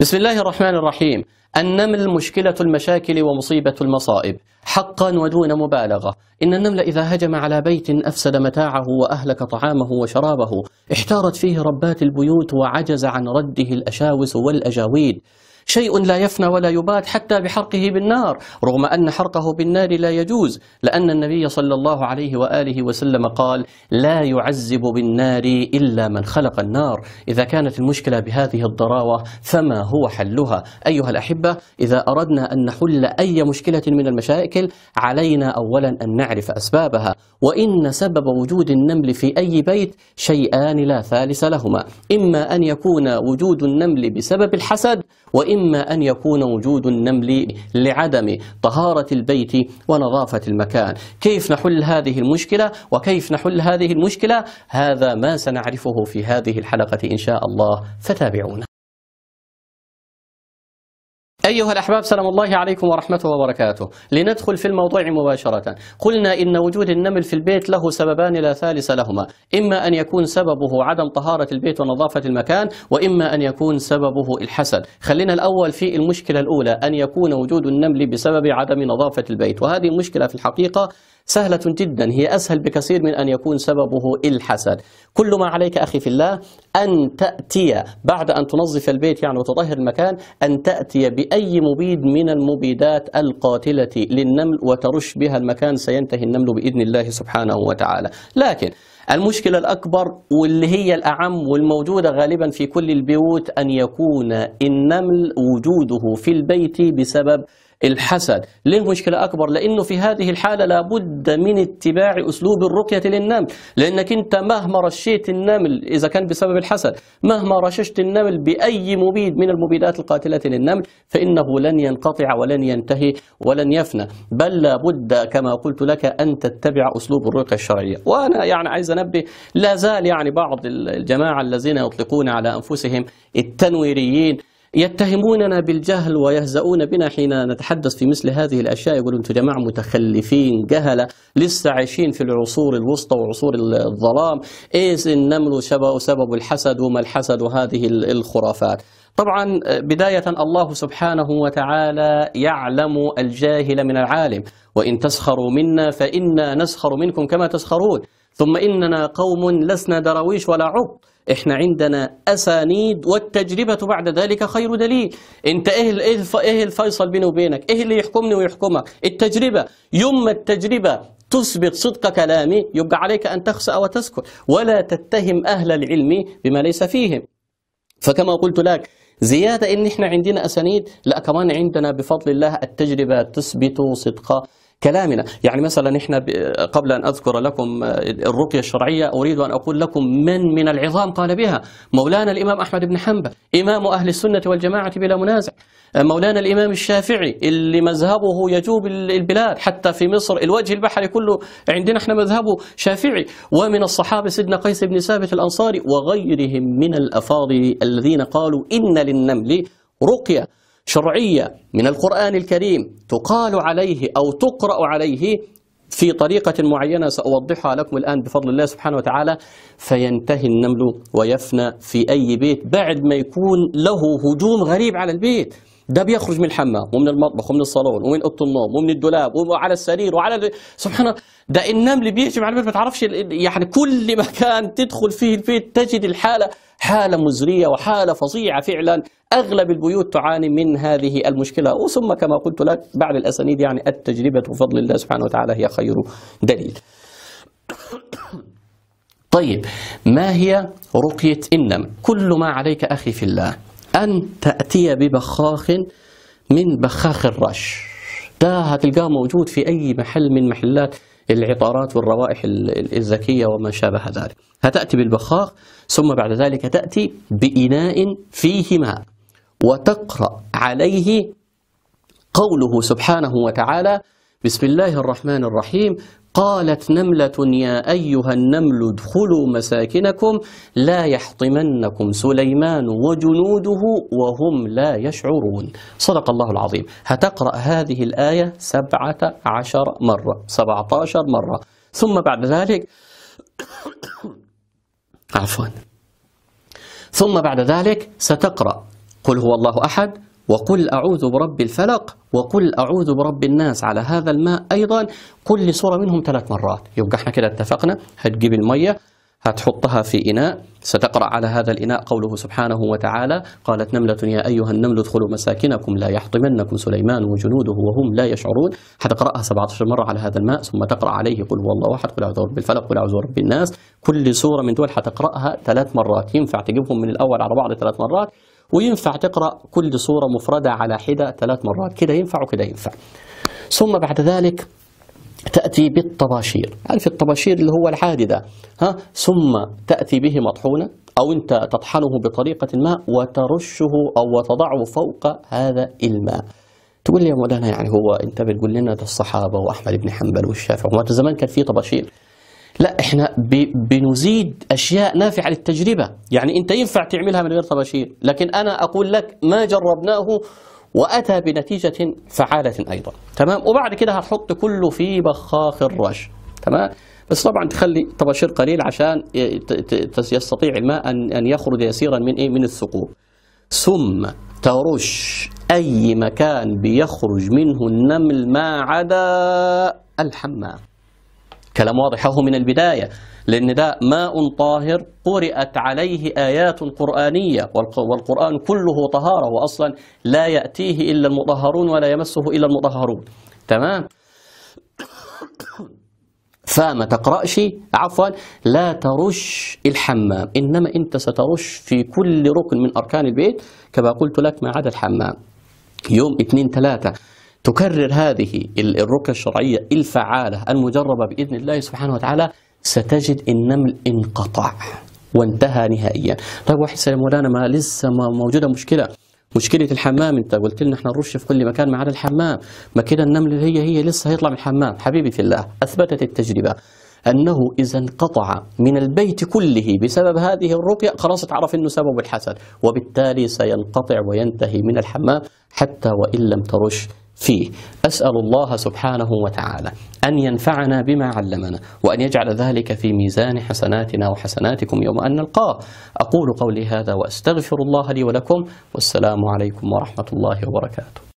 بسم الله الرحمن الرحيم النمل مشكلة المشاكل ومصيبة المصائب حقا ودون مبالغة إن النمل إذا هجم على بيت أفسد متاعه وأهلك طعامه وشرابه احتارت فيه ربات البيوت وعجز عن رده الأشاوس والأجاويد شيء لا يفنى ولا يباد حتى بحرقه بالنار رغم أن حرقه بالنار لا يجوز لأن النبي صلى الله عليه وآله وسلم قال لا يعذب بالنار إلا من خلق النار إذا كانت المشكلة بهذه الضراوة فما هو حلها أيها الأحبة إذا أردنا أن نحل أي مشكلة من المشاكل علينا أولا أن نعرف أسبابها وإن سبب وجود النمل في أي بيت شيئان لا ثالث لهما إما أن يكون وجود النمل بسبب الحسد وإما إما أن يكون وجود النمل لعدم طهارة البيت ونظافة المكان كيف نحل هذه المشكلة وكيف نحل هذه المشكلة هذا ما سنعرفه في هذه الحلقة إن شاء الله فتابعونا أيها الأحباب سلام الله عليكم ورحمته وبركاته لندخل في الموضوع مباشرة قلنا إن وجود النمل في البيت له سببان لا ثالث لهما إما أن يكون سببه عدم طهارة البيت ونظافة المكان وإما أن يكون سببه الحسد خلينا الأول في المشكلة الأولى أن يكون وجود النمل بسبب عدم نظافة البيت وهذه المشكلة في الحقيقة سهلة جدا هي أسهل بكثير من أن يكون سببه الحسد كل ما عليك أخي في الله أن تأتي بعد أن تنظف البيت يعني وتطهر المكان أن تأتي بأي مبيد من المبيدات القاتلة للنمل وترش بها المكان سينتهي النمل بإذن الله سبحانه وتعالى لكن المشكلة الأكبر واللي هي الأعم والموجودة غالبا في كل البيوت أن يكون النمل وجوده في البيت بسبب الحسد ليه مشكلة أكبر لأنه في هذه الحالة لابد من اتباع أسلوب الرقية للنمل لأنك أنت مهما رشيت النمل إذا كان بسبب الحسد مهما رششت النمل بأي مبيد من المبيدات القاتلة للنمل فإنه لن ينقطع ولن ينتهي ولن يفنى بل لابد كما قلت لك أن تتبع أسلوب الرقية الشرعية وأنا يعني عايز أنبه لا زال يعني بعض الجماعة الذين يطلقون على أنفسهم التنويريين يتهموننا بالجهل ويهزؤون بنا حين نتحدث في مثل هذه الأشياء يقولون أنتم جماعة متخلفين جهلة لسه عايشين في العصور الوسطى وعصور الظلام إيز النمل سبب الحسد وما الحسد وهذه الخرافات طبعا بداية الله سبحانه وتعالى يعلم الجاهل من العالم وإن تسخروا منا فإنا نسخر منكم كما تسخرون ثم إننا قوم لسنا دراويش ولا عبد احنا عندنا اسانيد والتجربه بعد ذلك خير دليل انت ايه ايه ايه الفيصل بيني وبينك ايه اللي يحكمني ويحكمك التجربه يوم التجربه تثبت صدق كلامي يبقى عليك ان تخسأ وتسكت ولا تتهم اهل العلم بما ليس فيهم فكما قلت لك زياده ان احنا عندنا اسانيد لا كمان عندنا بفضل الله التجربه تثبت صدق كلامنا يعني مثلا إحنا قبل أن أذكر لكم الرقية الشرعية أريد أن أقول لكم من من العظام قال بها مولانا الإمام أحمد بن حنبل إمام أهل السنة والجماعة بلا منازع مولانا الإمام الشافعي اللي مذهبه يجوب البلاد حتى في مصر الوجه البحري كله عندنا احنا مذهبه شافعي ومن الصحابة سيدنا قيس بن ثابت الأنصاري وغيرهم من الأفاضل الذين قالوا إن للنمل رقية شرعية من القرآن الكريم تقال عليه أو تقرأ عليه في طريقة معينة سأوضحها لكم الآن بفضل الله سبحانه وتعالى فينتهي النمل ويفنى في أي بيت بعد ما يكون له هجوم غريب على البيت ده بيخرج من الحمام ومن المطبخ ومن الصالون ومن اوضه النوم ومن الدولاب وعلى السرير وعلى ال... سبحان الله ده النمل بيهجم على البيت ما تعرفش يعني كل مكان تدخل فيه البيت تجد الحاله حاله مزريه وحاله فظيعه فعلا أغلب البيوت تعاني من هذه المشكلة وثم كما قلت لك بعد الأسانيد يعني التجربة وفضل الله سبحانه وتعالى هي خير دليل طيب ما هي رقية إنما كل ما عليك أخي في الله أن تأتي ببخاخ من بخاخ الرش ده هتلقاه موجود في أي محل من محلات العطارات والروائح الزكية وما شابه ذلك هتأتي بالبخاخ ثم بعد ذلك تأتي بإناء فيه ماء وتقرأ عليه قوله سبحانه وتعالى بسم الله الرحمن الرحيم قالت نملة يا أيها النمل ادخلوا مساكنكم لا يحطمنكم سليمان وجنوده وهم لا يشعرون صدق الله العظيم هتقرأ هذه الآية سبعة عشر مرة سبعة عشر مرة ثم بعد ذلك عفوا ثم بعد ذلك ستقرأ قل هو الله أحد وقل أعوذ برب الفلق وقل أعوذ برب الناس على هذا الماء أيضا كل صورة منهم ثلاث مرات يبقى احنا كده اتفقنا هتجيب المية هتحطها في إناء ستقرأ على هذا الإناء قوله سبحانه وتعالى قالت نملة يا أيها النمل ادخلوا مساكنكم لا يحطمنكم سليمان وجنوده وهم لا يشعرون هتقرأها 17 مرة على هذا الماء ثم تقرأ عليه قل هو الله أحد قل أعوذ برب الفلق قل أعوذ برب الناس كل سورة من دول هتقرأها ثلاث مرات ينفع تجيبهم من الأول على بعض ثلاث مرات وينفع تقرأ كل سوره مفردة على حدة ثلاث مرات كده ينفع وكده ينفع ثم بعد ذلك تأتي بالطباشير عارف الطباشير اللي هو العادي ده ها ثم تأتي به مطحونة أو أنت تطحنه بطريقة ما وترشه أو وتضعه فوق هذا الماء تقول لي يا مولانا يعني هو أنت بتقول لنا ده الصحابة وأحمد بن حنبل والشافعي وما زمان كان في طباشير لا احنا بنزيد اشياء نافعه للتجربه يعني انت ينفع تعملها من غير طباشير لكن انا اقول لك ما جربناه واتى بنتيجه فعاله ايضا تمام وبعد كده هتحط كله في بخاخ الرش تمام بس طبعا تخلي طباشير قليل عشان يستطيع الماء ان يخرج يسيرا من ايه من الثقوب ثم ترش اي مكان بيخرج منه النمل ما عدا الحمام كلام واضح هو من البداية لأن ده ماء طاهر قرأت عليه آيات قرآنية والقرآن كله طهارة وأصلا لا يأتيه إلا المطهرون ولا يمسه إلا المطهرون تمام فما تقرأش عفوا لا ترش الحمام إنما أنت سترش في كل ركن من أركان البيت كما قلت لك ما عدا الحمام يوم اثنين ثلاثة تكرر هذه الركن الشرعية الفعالة المجربة بإذن الله سبحانه وتعالى ستجد النمل انقطع وانتهى نهائيا طيب واحد سلام مولانا ما لسه ما موجودة مشكلة مشكلة الحمام انت قلت لنا احنا نرش في كل مكان ما عدا الحمام ما كده النمل هي هي لسه هيطلع من الحمام حبيبي في الله أثبتت التجربة أنه إذا انقطع من البيت كله بسبب هذه الرقية خلاص اتعرف أنه سبب الحسد وبالتالي سينقطع وينتهي من الحمام حتى وإن لم ترش فيه أسأل الله سبحانه وتعالى أن ينفعنا بما علمنا وأن يجعل ذلك في ميزان حسناتنا وحسناتكم يوم أن نلقاه أقول قولي هذا وأستغفر الله لي ولكم والسلام عليكم ورحمة الله وبركاته